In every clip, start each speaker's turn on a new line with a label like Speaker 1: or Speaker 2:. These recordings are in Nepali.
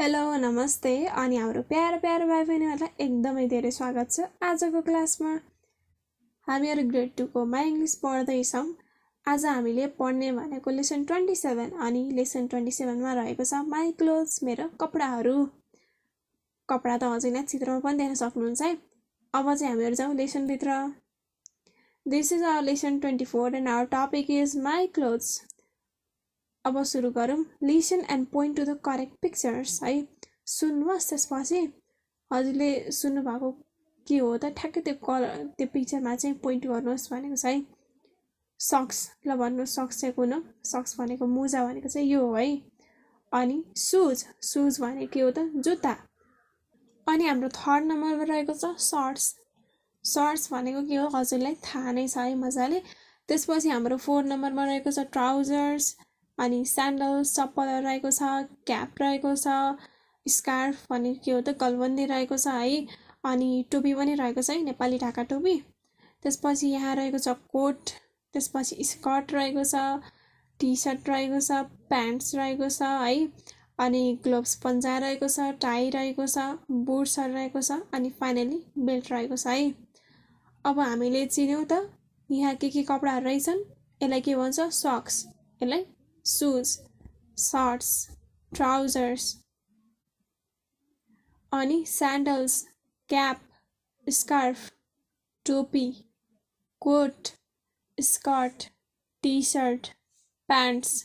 Speaker 1: हेलो नमस्ते अनि हाम्रो प्यारो प्यारो भाइ बहिनीहरूलाई एकदमै धेरै स्वागत छ आजको क्लासमा हामीहरू ग्रेड टूको माई इङ्ग्लिस पढ्दैछौँ आज हामीले पढ्ने भनेको लेसन ट्वेन्टी सेभेन अनि लेसन ट्वेन्टी सेभेनमा रहेको छ माई क्लोथ्स मेरो कपडाहरू कपडा त अझै नै चित्रमा पनि देख्न सक्नुहुन्छ है अब चाहिँ हामीहरू जाउँ लेसनभित्र this is our lesson twenty four and our topic is my clothes अब सुरु गरौँ listen and point to the correct pictures है सुन्नुहोस् त्यसपछि हजुरले सुन्नुभएको के हो त ठ्याक्कै त्यो कलर त्यो पिक्चरमा चाहिँ पोइन्ट गर्नुहोस् भनेको छ है सक्स ल भन्नु सक्स चाहिँ कुन सक्स भनेको मुजा भनेको चाहिँ यो हो है अनि सुज सुज भनेको के हो त जुत्ता अनि हाम्रो थर्ड नम्बरमा रहेको छ सर्ट्स सर्ट्स भनेको के हो हजुरलाई थाहा नै छ है मजाले त्यसपछि हाम्रो फोर्थ नम्बरमा रहेको छ ट्राउजर्स अनि स्यान्डल चप्पलहरू रहेको छ क्याप रहेको छ स्कार्फ अनि के हो त गलबन्दी रहेको छ है अनि टोपी पनि रहेको छ है नेपाली ढाका टोपी त्यसपछि यहाँ रहेको छ कोट त्यसपछि स्कर्ट रहेको छ टी सर्ट रहेको छ प्यान्ट्स रहेको छ है अनि ग्लोभ्स पन्जा रहेको छ टाई रहेको छ बुट्सहरू रहेको छ अनि फाइनली बेल्ट रहेको छ है अब हामीले चिन्यौँ त यहाँ के के कपडाहरू रहेछन् यसलाई के भन्छ सक्स यसलाई सुज सर्ट्स ट्राउजर्स अनि स्यान्डल्स क्याप स्कार्फ टोपी coat skirt T shirt pants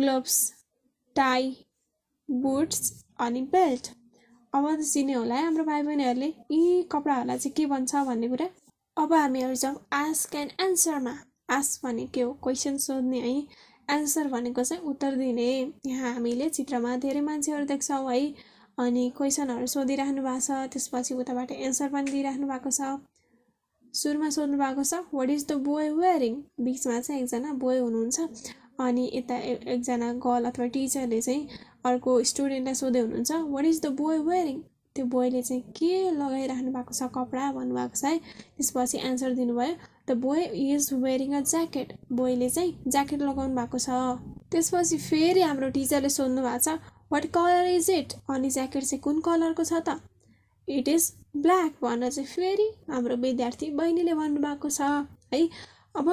Speaker 1: gloves tie boots अनि बेल्ट अब त चिने होला है हाम्रो भाइ बहिनीहरूले यी कपडाहरूलाई चाहिँ के भन्छ भन्ने कुरा अब हामीहरू जाउँ आस्क एन्ड एन्सरमा आस्क भने के हो क्वेसन सोध्ने है एन्सर भनेको चाहिँ उत्तर दिने यहाँ हामीले चित्रमा धेरै मान्छेहरू देख्छौँ है अनि क्वेसनहरू सोधिराख्नु भएको छ त्यसपछि उताबाट एन्सर पनि दिइराख्नु भएको छ सुरुमा सोध्नु भएको छ what is the boy wearing बिचमा चाहिँ एकजना बोय हुनुहुन्छ अनि यता एकजना गर्ल अथवा टिचरले चाहिँ अर्को स्टुडेन्टलाई सोध्दै हुनुहुन्छ what is the boy wearing त्यो बोयले चाहिँ के लगाइराख्नु भएको छ कपडा भन्नुभएको छ है त्यसपछि एन्सर दिनुभयो the boy is wearing a jacket बोयले चाहिँ ज्याकेट लगाउनु भएको छ त्यसपछि फेरि हाम्रो टिचरले सोध्नु भएको छ वाट कलर इज इट अनि ज्याकेट चाहिँ कुन कलरको छ त इट इज ब्ल्याक भनेर चाहिँ फेरि हाम्रो विद्यार्थी बहिनीले भन्नुभएको छ है अब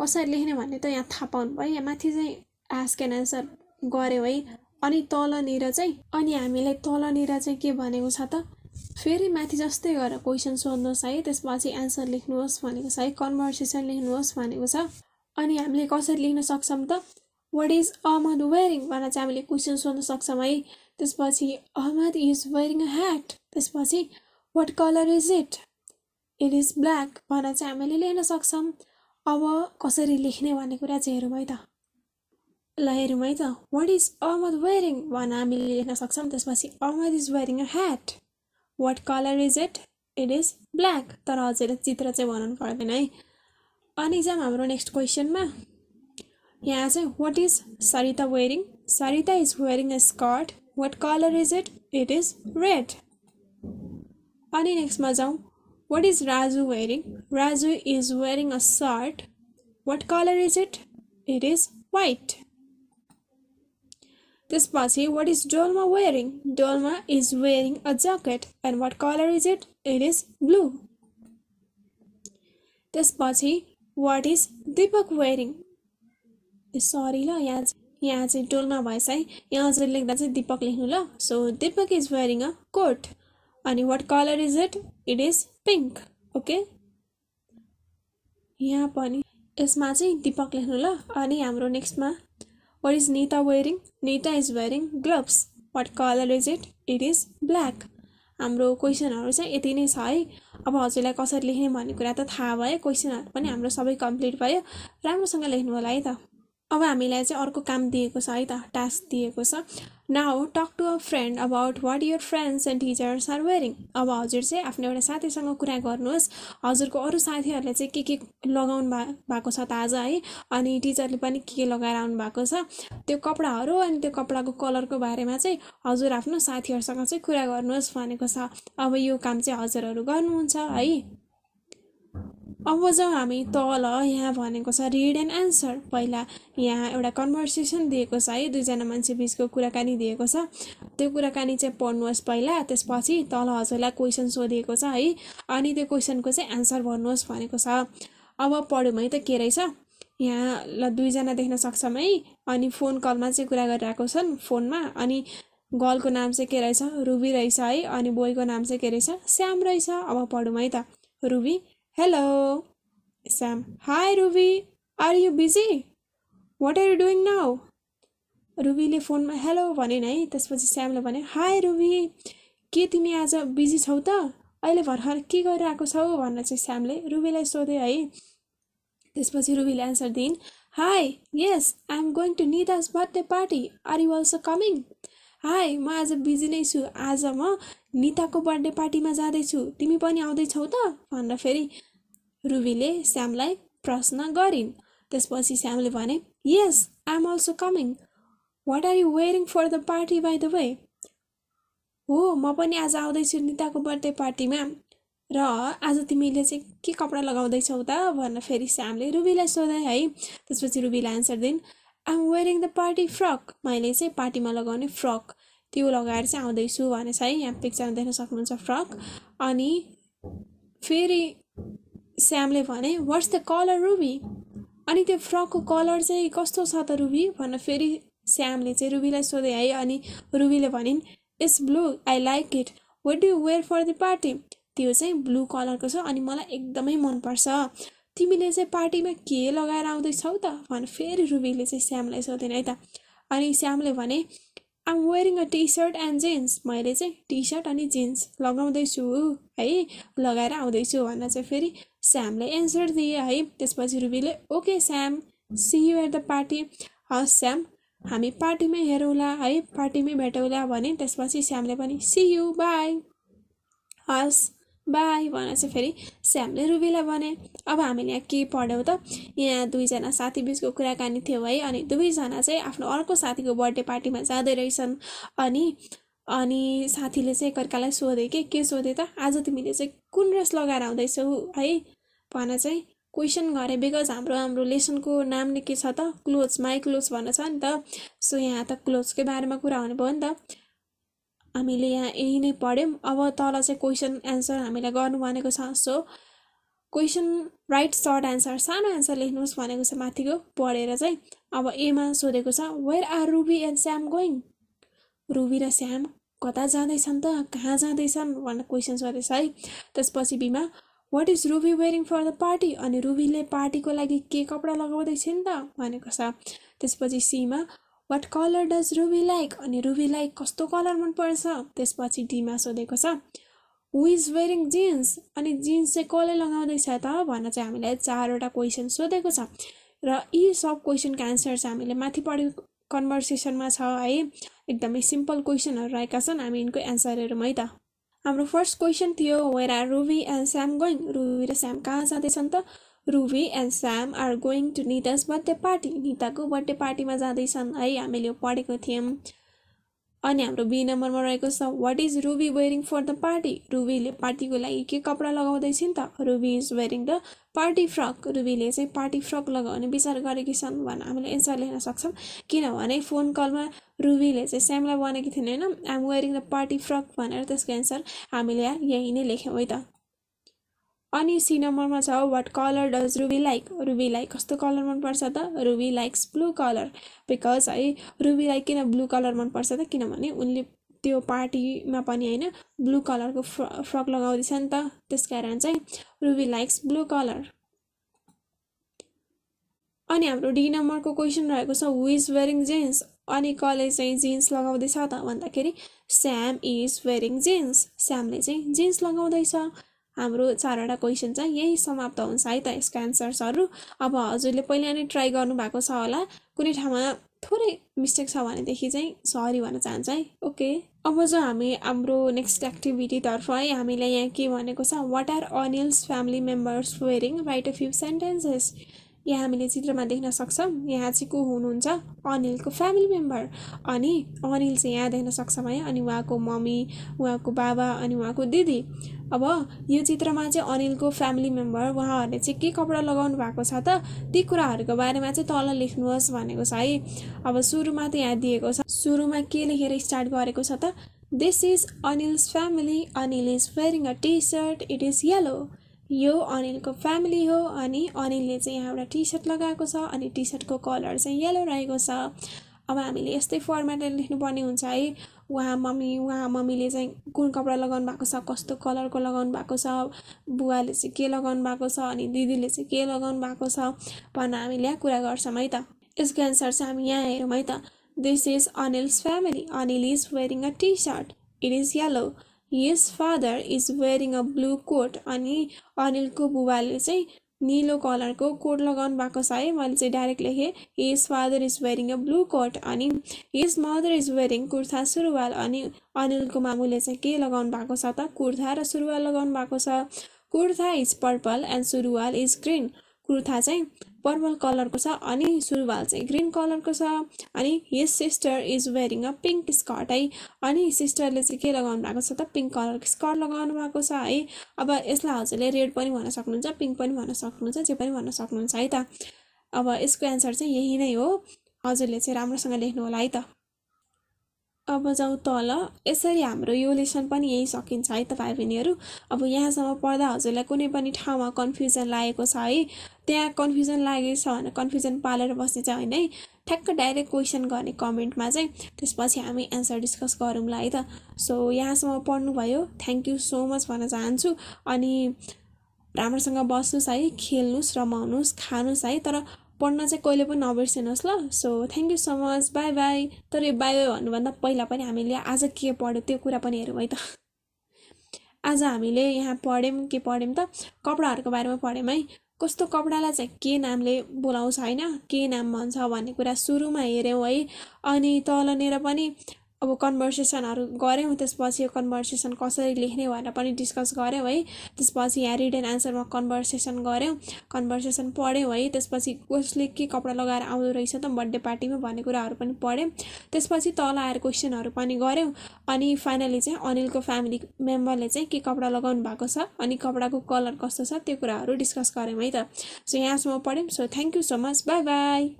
Speaker 1: कसरी लेख्ने भन्ने त यहाँ थाहा पाउनु भयो यहाँ माथि चाहिँ आस्क एन्ड एन्सर गऱ्यो है अनि तलनिर चाहिँ अनि हामीलाई तलनिर चाहिँ के भनेको छ त फेरि माथि जस्तै गरेर क्वेसन सोध्नुहोस् है त्यसपछि एन्सर लेख्नुहोस् भनेको छ है कन्भर्सेसन लेख्नुहोस् भनेको छ अनि हामीले कसरी लेख्न सक्छौँ त वाट इज अहमद वेयरिङ भनेर चाहिँ हामीले क्वेसन सोध्न सक्छौँ है त्यसपछि Ahmad is wearing a hat त्यसपछि what colour is it it is black भनेर चाहिँ हामीले लेख्न सक्छौँ अब कसरी लेख्ने भन्ने कुरा चाहिँ हेरौँ है त ल है त वाट इज अमद वेयरिङ भन हामीले लेख्न सक्छौँ त्यसपछि Ahmad is wearing a hat what colour is it it is black तर हजुरले चित्र चाहिँ बनाउनु पर्दैन है अनि जाऊँ हाम्रो नेक्स्ट क्वेसनमा यहाँ चाहिँ what is Sarita wearing Sarita is wearing a skirt what colour is it it is red अनि नेक्स्टमा जाउँ what is Raju wearing Raju is wearing a shirt what colour is it it is white त्यसपछि what is Dolma wearing Dolma is wearing a jacket and what colour is it it is blue त्यसपछि what is Dipak wearing sorry ल यहाँ यहाँ चाहिँ डोल्मा भएछ है यहाँ चाहिँ लेख्दा चाहिँ दिपक लेख्नु ल so Dipak is wearing a coat अनि what colour is it it is pink okay यहाँ पनि यसमा चाहिँ दिपक लेख्नु ल अनि हाम्रो नेक्स्टमा What is Nita wearing? Nita is wearing gloves. What colour is it? It is black हाम्रो क्वेसनहरू चाहिँ यति नै छ है अब हजुरलाई कसरी लेख्ने भन्ने कुरा त थाहा भयो क्वेसनहरू पनि हाम्रो सबै कम्प्लिट भयो राम्रोसँग लेख्नु होला है त अब हामीलाई चाहिँ अर्को काम दिएको छ है त टास्क दिएको छ now talk to a friend about what your friends and teachers are wearing अब हजुर चाहिँ आफ्नो एउटा साथीसँग कुरा गर्नुहोस् हजुरको अरू साथीहरूले चाहिँ के के लगाउनु भएको छ त आज है अनि टिचरले पनि के के लगाएर आउनु भएको छ त्यो कपडाहरू अनि त्यो कपडाको कलरको बारेमा चाहिँ हजुर आफ्नो साथीहरूसँग चाहिँ कुरा गर्नुहोस् भनेको छ अब यो काम चाहिँ हजुरहरू गर्नुहुन्छ है अब जाउँ हामी तल यहाँ भनेको छ रिड एन्ड आन्सर पहिला यहाँ एउटा कन्भर्सेसन दिएको छ है दुईजना मान्छे बिचको कुराकानी दिएको छ त्यो कुराकानी चाहिँ पढ्नुहोस् पहिला त्यसपछि तल हजुरलाई क्वेसन सोधिएको छ है अनि त्यो क्वेसनको चाहिँ आन्सर भन्नुहोस् भनेको छ अब पढ्यौँ है त के रहेछ यहाँ ल दुईजना देख्न सक्छौँ है अनि फोन कलमा चाहिँ कुरा गरिरहेको छन् फोनमा अनि गर्लको नाम चाहिँ के रहेछ रुबी रहेछ है अनि बोयको नाम चाहिँ के रहेछ श्याम रहेछ अब पढौँ है त Ruby Hello. Sam. Hi, Ruby. Are you busy? What are you doing now रुबीले फोनमा हेलो भनेन है त्यसपछि स्यामले भने हाई रुबी के तिमी आज बिजी छौ त अहिले भर्खर के गरिरहेको छौ भनेर चाहिँ स्यामले रुबीलाई सोधे है त्यसपछि रुबीले एन्सर दिइन् hi yes I am going to Nita's birthday party are you also coming hi म आज बिजी नै छु आज म निताको बर्थडे पार्टीमा जाँदैछु तिमी पनि आउँदैछौ त भनेर फेरि रुबीले श्यामलाई प्रश्न गरिन् त्यसपछि श्यामले भने yes I'm also coming what are you wearing for the party by the way हो म पनि आज आउँदैछु निताको बर्थडे पार्टीमा र आज तिमीले चाहिँ के कपडा लगाउँदैछौ त भनेर फेरि श्यामले रुबीलाई सोधे है त्यसपछि रुबीले एन्सर दिन् I'm wearing the party frock मैले चाहिँ पार्टीमा लगाउने फ्रक त्यो लगाएर चाहिँ आउँदैछु छ है यहाँ पिक्चरमा देख्न सक्नुहुन्छ फ्रक अनि फेरि स्यामले भने वाट्स द कलर रुबी अनि त्यो फ्रकको कलर चाहिँ कस्तो छ त रुबी भनेर फेरि स्यामले चाहिँ रुबीलाई सोधे है अनि रुबीले भनिन् it's blue I like it what do wear for the party त्यो चाहिँ ब्लू कलरको छ अनि मलाई एकदमै मनपर्छ तिमीले चाहिँ पार्टीमा के लगाएर आउँदैछौ त भने फेरि रुबीले चाहिँ श्यामलाई सोधेन है त अनि श्यामले भने I'm wearing a T shirt and jeans मैले चाहिँ टी सर्ट अनि जिन्स लगाउँदैछु है लगाएर आउँदैछु भनेर चाहिँ फेरि श्यामले एन्सर दिए है त्यसपछि रुबीले okay Shyam see you at the party हस् श्याम हामी पार्टीमै हेरौँला है पार्टीमै भेटौँला भने त्यसपछि श्यामले पनि सी यु बाई हस् बाई भनेपछि फेरि स्यामले रुबीलाई भने अब हामीले यहाँ के पढ्यौँ त यहाँ दुईजना साथी बिचको कुराकानी थियो है अनि दुवैजना चाहिँ आफ्नो अर्को साथीको बर्थडे पार्टीमा जाँदै रहेछन् अनि अनि साथीले चाहिँ एकअर्कालाई सोधे के के सोधे त आज तिमीले चाहिँ कुन ड्रेस लगाएर आउँदैछौ है भनेर चाहिँ क्वेसन गरे बिकज हाम्रो हाम्रो लेसनको नाम नै के छ त क्लोथ्स माई क्लोथ्स भनेर छ नि त सो यहाँ त क्लोथ्सकै बारेमा कुरा हुनुभयो नि त हामीले यहाँ यही नै पढ्यौँ अब तल चाहिँ क्वेसन एन्सर हामीले गर्नु भनेको छ so question write short answer सानो एन्सर लेख्नुहोस् भनेको छ माथिको पढेर चाहिँ अब एमा सोधेको छ where are Ruby and Sam going Ruby र स्याम कता जाँदैछन् त कहाँ जाँदैछन् भनेर क्वेसन छ है त्यसपछि बिमा what is Ruby wearing for the party अनि रुबीले पार्टीको लागि के कपडा लगाउँदैछ नि त भनेको छ त्यसपछि सीमा what colour does Ruby like अनि रुबीलाई लाइक कस्तो कलर मनपर्छ त्यसपछि डीमा सोधेको छ हु इज वेयरिङ जिन्स अनि जिन्स चाहिँ कसले लगाउँदैछ त भन्न चाहिँ हामीलाई चारवटा क्वेसन सोधेको छ र यी सब क्वेसनको आन्सर चाहिँ हामीले माथि पढेको कन्भर्सेसनमा छ है एकदमै सिम्पल क्वेसनहरू रहेका छन् हामी यिनको एन्सरहरूमै है त हाम्रो फर्स्ट क्वेसन थियो where are Ruby and Sam going Ruby र स्याम कहाँ जाँदैछन् त Ruby and Sam are going to Nita's birthday party निताको बर्थडे पार्टीमा जाँदैछन् है हामीले यो पढेको थियौँ अनि हाम्रो बी नम्बरमा रहेको छ what is Ruby wearing for the party रुबीले पार्टीको लागि के कपडा लगाउँदैछ नि त Ruby is wearing the party frock रुबीले चाहिँ पार्टी फ्रक लगाउने विचार गरेकी छन् भनेर हामीले एन्सर लेख्न सक्छौँ किनभने फोन कलमा रुबीले चाहिँ स्यामलाई भनेकी थिएन होइन I'm wearing the party frock भनेर त्यसको एन्सर हामीले यहीँ नै लेख्यौँ है त अनि सी नम्बरमा छ what colour does Ruby like रुबीलाई कस्तो कलर मनपर्छ त Ruby likes blue colour because है लाइक किन ब्लू कलर मनपर्छ त किनभने उनले त्यो पार्टीमा पनि होइन ब्लू कलरको फ्र फ्रक लगाउँदैछ नि त त्यस कारण चाहिँ रुबी लाइक्स ब्लू कलर अनि हाम्रो डी नम्बरको क्वेसन रहेको छ हु इज वेयरिङ जिन्स अनि कसले चाहिँ जिन्स लगाउँदैछ त भन्दाखेरि स्याम इज वेयरिङ जिन्स स्यामले चाहिँ जिन्स लगाउँदैछ हाम्रो चारवटा क्वेसन चाहिँ यही समाप्त हुन्छ है त यसको एन्सर्सहरू अब हजुरले पहिला नै ट्राई गर्नुभएको छ होला कुनै ठाउँमा थोरै मिस्टेक छ भनेदेखि चाहिँ सरी भन्न चाहन्छ है ओके अब जो हामी हाम्रो नेक्स्ट एक्टिभिटीतर्फ है हामीलाई यहाँ के भनेको छ what are Anil's family members wearing write a few sentences यहाँ हामीले चित्रमा देख्न सक्छौँ यहाँ चाहिँ को हुनुहुन्छ अनिलको फ्यामिली मेम्बर अनि अनिल चाहिँ यहाँ देख्न सक्छौँ है अनि उहाँको मम्मी उहाँको बाबा अनि उहाँको दिदी अब यो चित्रमा चाहिँ अनिलको फ्यामिली मेम्बर उहाँहरूले चाहिँ के कपडा लगाउनु भएको छ त ती कुराहरूको बारेमा चाहिँ तल लेख्नुहोस् भनेको छ है अब सुरुमा त यहाँ दिएको छ सुरुमा के लेखेर स्टार्ट गरेको छ त this is Anil's family Anil is wearing a T shirt it is yellow यो अनिलको फ्यामिली हो अनि अनिलले चाहिँ यहाँ एउटा टी सर्ट लगाएको छ अनि टी सर्टको कलर चाहिँ येलो रहेको छ अब हामीले यस्तै फर्मेटले लेख्नुपर्ने हुन्छ है उहाँ मम्मी उहाँ मम्मीले चाहिँ कुन कपडा लगाउनु भएको छ कस्तो कलरको लगाउनु भएको छ बुवाले चाहिँ के लगाउनु भएको छ अनि दिदीले चाहिँ के लगाउनु भएको छ भनेर हामीले यहाँ कुरा गर्छौँ है त यसको एन्सर चाहिँ हामी यहाँ हेरौँ है त this is Anil's family Anil is wearing a T shirt it is yellow his father is wearing a blue coat अनि अनिलको बुबाले चाहिँ निलो कलरको कोट लगाउनु भएको छ है मैले चाहिँ डाइरेक्ट लेखेँ his father is wearing a blue coat अनि his mother is wearing kurta suruwal अनि अनिलको मामुले चाहिँ के लगाउनु भएको छ त कुर्ता र सुरुवाल लगाउनु भएको छ kurta is purple and suruwal is green kurta चाहिँ पर्पल कलरको छ अनि सुरुवाल चाहिँ ग्रिन कलरको छ अनि his sister is wearing a pink skirt है अनि सिस्टरले चाहिँ के लगाउनु भएको छ त पिङ्क कलरको स्कर्ट लगाउनु भएको छ है अब यसलाई हजुरले रेड पनि भन्न सक्नुहुन्छ पिङ्क पनि भन्न सक्नुहुन्छ जे पनि भन्न सक्नुहुन्छ है त अब यसको एन्सर चाहिँ यही नै हो हजुरले चाहिँ राम्रोसँग लेख्नु होला है त अब जाउँ तल यसरी हाम्रो यो लेसन पनि यही सकिन्छ है तपाईँ बहिनीहरू अब यहाँसम्म पढ्दा हजुरलाई कुनै पनि ठाउँमा कन्फ्युजन लागेको छ है त्यहाँ कन्फ्युजन लागेको छ भने कन्फ्युजन पालेर बस्ने चाहिँ होइन है ठ्याक्क डाइरेक्ट क्वेसन गर्ने कमेन्टमा चाहिँ त्यसपछि हामी एन्सर डिस्कस गरौँला है त सो यहाँसम्म पढ्नुभयो थ्याङ्क यू सो मच भन्न चाहन्छु अनि राम्रोसँग बस्नुहोस् है खेल्नुहोस् रमाउनुहोस् खानुहोस् है तर पढ्न चाहिँ कहिले पनि नबिर्सिनुहोस् ल so thank you so much bye bye तर यो बाई बाई भन्नुभन्दा पहिला पनि हामीले आज के पढ्यो त्यो कुरा पनि हेरौँ है त आज हामीले यहाँ पढ्यौँ के पढ्यौँ त कपडाहरूको बारेमा पढ्यौँ है कस्तो कपडालाई चाहिँ के नामले बोलाउँछ होइन के नाम भन्छ भन्ने कुरा सुरुमा हेऱ्यौँ है अनि तलनिर पनि अब कन्भर्सेसनहरू गऱ्यौँ त्यसपछि यो कन्भर्सेसन कसरी लेख्ने भनेर पनि डिस्कस गऱ्यौँ है त्यसपछि यहाँ रिड एन्ड आन्सरमा कन्भर्सेसन गऱ्यौँ कन्भर्सेसन पढ्यौँ है त्यसपछि कसले के कपडा लगाएर आउँदो रहेछ त बर्थडे पार्टीमा भन्ने कुराहरू पनि पढ्यौँ त्यसपछि तल आएर क्वेसनहरू पनि गऱ्यौँ अनि फाइनली चाहिँ अनिलको फ्यामिली मेम्बरले चाहिँ के कपडा लगाउनु भएको छ अनि कपडाको कलर कस्तो छ त्यो कुराहरू डिस्कस गऱ्यौँ है त सो यहाँसम्म पढ्यौँ so thank you so much bye by